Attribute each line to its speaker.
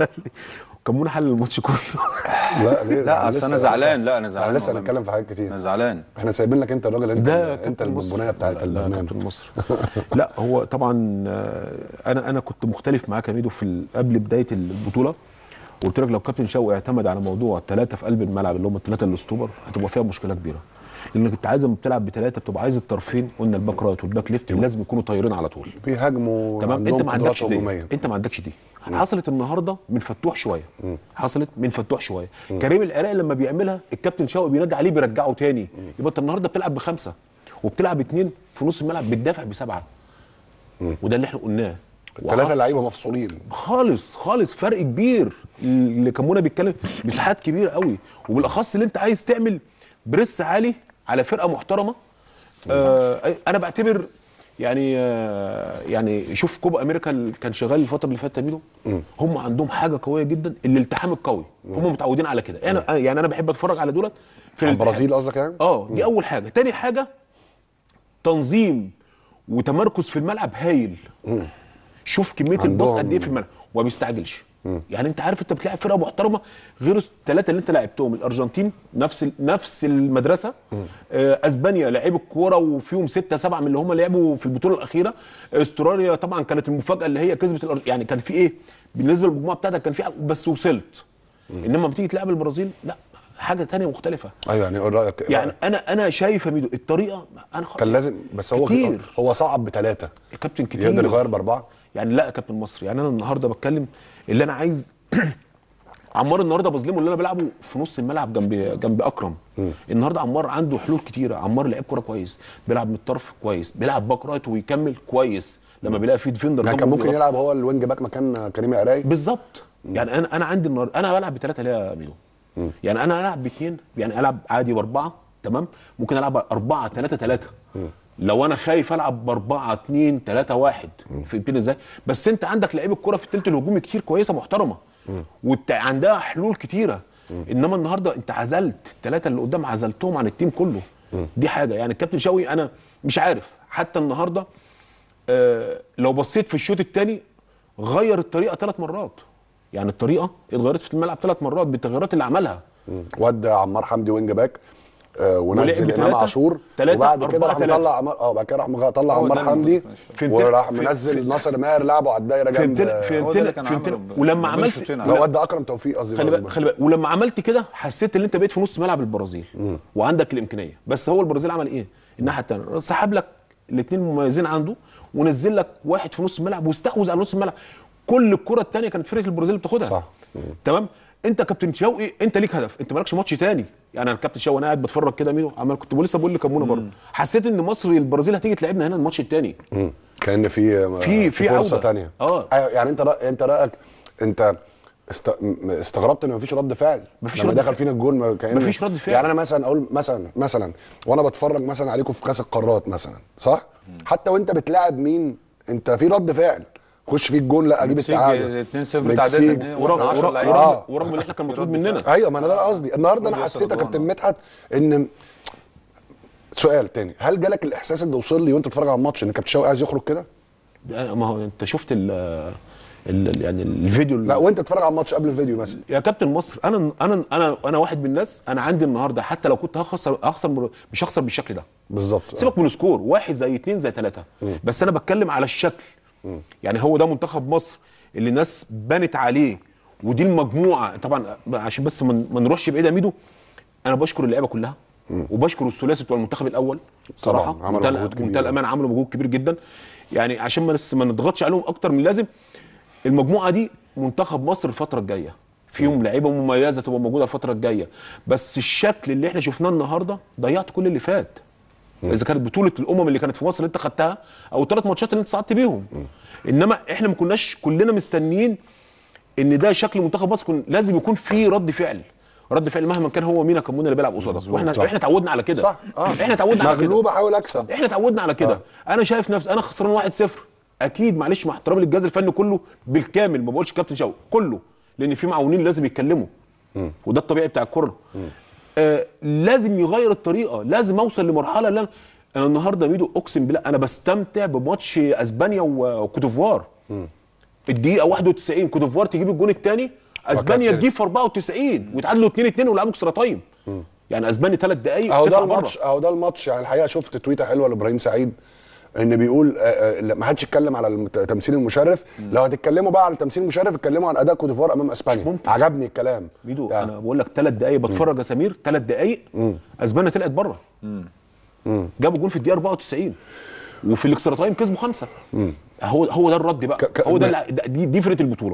Speaker 1: كمون حل الماتش كله لا ليه لا اصل انا زعلان
Speaker 2: لا انا زعلان انا لسه هنتكلم في حاجات كتير انا زعلان احنا سايبين لك انت الراجل انت ده انت البنايه بتاعت البرنامج كابتن
Speaker 1: مصر لا هو طبعا آه، انا انا كنت مختلف معاك يا ميدو في قبل بدايه البطوله قلت لك لو كابتن شوقي اعتمد على موضوع ثلاثه في قلب الملعب اللي هم الثلاثه الاستوبر هتبقى فيها مشكله كبيره لانك انت عايز لما بتلعب بثلاثه بتبقى عايز الطرفين قلنا الباك رايت والباك ليفت أيوه. لازم يكونوا طايرين على طول بيهاجموا تمام انت ما عندكش دي انت ما عندكش دي مم. حصلت النهارده من فتوح شويه مم. حصلت من فتوح شويه مم. كريم القراء لما بيعملها الكابتن شوقي بينادي عليه بيرجعه تاني يبقى انت النهارده بتلعب بخمسه وبتلعب اثنين في نص الملعب بتدافع بسبعه وده اللي احنا قلناه ثلاثه لعيبه مفصولين خالص خالص فرق كبير اللي كمونا بيتكلم مساحات كبيره قوي وبالاخص اللي انت عايز تعمل بريس عالي على فرقه محترمه آه انا بعتبر يعني آه يعني شوف كوبا امريكا اللي كان شغال الفتره اللي فاتت ميدو هم عندهم حاجه قويه جدا الالتحام القوي هم متعودين على كده يعني انا يعني, يعني انا بحب اتفرج على دولت في البرازيل قصدك يعني اه دي اول حاجه تاني حاجه تنظيم وتمركز في الملعب هايل شوف كميه الباص قد ايه في الملعب وما بيستعجلش يعني انت عارف انت بتلاعب فرقه محترمه غير الثلاثه اللي انت لعبتهم الارجنتين نفس نفس المدرسه آه اسبانيا لعيب الكوره وفيهم سته سبعه من اللي هم لعبوا في البطوله الاخيره استراليا طبعا كانت المفاجاه اللي هي كسبت الأرج... يعني كان في ايه بالنسبه للمجموعه بتاعتك كان في بس وصلت مم. انما بتيجي تلعب البرازيل لا حاجه تانية مختلفه ايوه يعني ايه رايك يعني انا انا شايف ميدو الطريقه انا خلاص كان لازم بس هو كتير. هو صعب بثلاثه الكابتن كتير يقدر يغير باربعه يعني لا يا كابتن مصر يعني انا النهارده بتكلم اللي انا عايز عمار النهارده بظلمه اللي انا بلعبه في نص الملعب جنب جنب اكرم م. النهارده عمار عنده حلول كتيره عمار لعيب كوره كويس بيلعب من الطرف كويس بيلعب باك رايت ويكمل كويس لما بيلاقي في ديفندر يعني كان ممكن بيلعب. يلعب
Speaker 2: هو الوينج باك مكان كريم العراقي
Speaker 1: بالظبط يعني انا انا عندي النهارده انا بلعب بثلاثه ليه يا ميدو يعني انا العب باثنين يعني العب عادي باربعه تمام ممكن العب اربعه ثلاثه ثلاثه لو انا خايف العب ب 4 2 3 1 فهمتني ازاي بس انت عندك لعيبه الكوره في الثلث الهجومي كتير كويسه محترمه وعندها حلول كتيره انما النهارده انت عزلت الثلاثه اللي قدام عزلتهم عن التيم كله دي حاجه يعني الكابتن شوقي انا مش عارف حتى النهارده آه لو بصيت في الشوط الثاني غير الطريقه ثلاث مرات يعني الطريقه اتغيرت في الملعب ثلاث مرات بالتغييرات اللي عملها ود عمار حمدي وينج باك آه، ونزل امام عاشور وبعد كده راح مطلع اه
Speaker 2: بعد كده راح طلع عمار حمدي وراح منزل ناصر ماهر لعبه على الدايره جامد في في ولما عملت لو ادى اكرم توفيق قصدي خلي بالك خلي بالك
Speaker 1: ولما عملت كده حسيت ان انت بقيت في نص ملعب البرازيل وعندك الامكانيه بس هو البرازيل عمل ايه؟ الناحيه الثانيه سحب لك الاثنين مميزين عنده ونزل لك واحد في نص الملعب واستحوذ على نص الملعب كل الكره الثانيه كانت فرقه البرازيل بتاخدها صح تمام انت كابتن شوقي انت ليك هدف انت مالكش ماتش تاني يعني انا الكابتن شوقي انا قاعد بتفرج كده مينو عمال كنت لسه بقول لكمونه برضه حسيت ان مصر البرازيل هتيجي تلعبنا هنا الماتش التاني
Speaker 2: كان في في في فرصه تانية
Speaker 1: اه أيوة، يعني انت رأ... انت رايك انت
Speaker 2: است... استغربت ان مفيش رد فعل مفيش لما رد دخل فينا الجول كان مفيش رد فعل يعني انا مثلا اقول مثلا مثلا وانا بتفرج مثلا عليكم في كاس القارات مثلا صح مم. حتى وانت بتلاعب مين انت في رد فعل خش فيه الجون لا اجيب التعادل 2 0 تعادل ورغم ان احنا كان مطلوب مننا ايوه ما انا ده قصدي النهارده انا حسيت يا كابتن مدحت ان سؤال تاني هل جالك الاحساس اللي وصل لي وانت بتتفرج على الماتش ان كابتن شوقي عايز يخرج
Speaker 1: كده؟ ما هو انت شفت ال يعني الفيديو لا وانت بتتفرج على الماتش قبل الفيديو مثلا يا كابتن مصر انا انا انا انا واحد من الناس انا عندي النهارده حتى لو كنت هخسر هخسر مش هخسر بالشكل ده بالظبط سيبك من السكور واحد زي اثنين زي ثلاثه بس انا بتكلم على الشكل يعني هو ده منتخب مصر اللي الناس بنت عليه ودي المجموعه طبعا عشان بس ما نروحش بعيد يا ميدو انا بشكر اللعيبه كلها وبشكر الثلاثي بتوع المنتخب الاول صراحه منتهى الامان عملوا مجهود كبير جدا يعني عشان ما بس ما نضغطش عليهم اكتر من اللازم المجموعه دي منتخب مصر الفتره الجايه فيهم لعيبه مميزه تبقى موجوده الفتره الجايه بس الشكل اللي احنا شفناه النهارده ضيعت كل اللي فات اذا كانت بطوله الامم اللي كانت في مصر اللي انت خدتها او الثلاث ماتشات اللي انت صعدت بيهم انما احنا ما كناش كلنا مستنيين ان ده شكل منتخب مصر لازم يكون في رد فعل رد فعل مهما كان هو مين كمون اللي بيلعب قصادك واحنا صح. احنا اتعودنا على كده صح آه. احنا اتعودنا على كده مغلوب احاول اكسب احنا اتعودنا على كده آه. انا شايف نفسي انا خسران 1-0 اكيد معلش مع احترامي للجهاز الفني كله بالكامل ما بقولش كابتن شوقي كله لان في معاونين لازم يتكلموا وده الطبيعي بتاع الكوره آه لازم يغير الطريقه لازم اوصل لمرحله اللي انا انا النهارده ميدو اقسم بالله انا بستمتع بماتش اسبانيا وكوتوفوار الدقيقه 91 كوتوفوار تجيب الجون الثاني اسبانيا تجيب في 94 ويتعادلوا 2 2 ولعبوا اكسترا تايم يعني اسبانيا ثلاث دقائق اهو ده الماتش
Speaker 2: اهو ده الماتش يعني الحقيقه شفت تويته حلوه لابراهيم سعيد ان بيقول آه، آه، ما حدش يتكلم على تمثيل المشرف لو هتتكلموا بقى على تمثيل المشرف اتكلموا عن اداء كوتيفوار امام
Speaker 1: اسبانيا ممكن. عجبني الكلام ميدو يعني. انا بقول لك ثلاث دقائق بتفرج يا سمير ثلاث دقائق اسبانيا طلعت بره جابوا جول في الدقيقه 94 وفي الاكسترا تايم كسبوا خمسه هو هو ده الرد بقى هو ده دي فرقه البطوله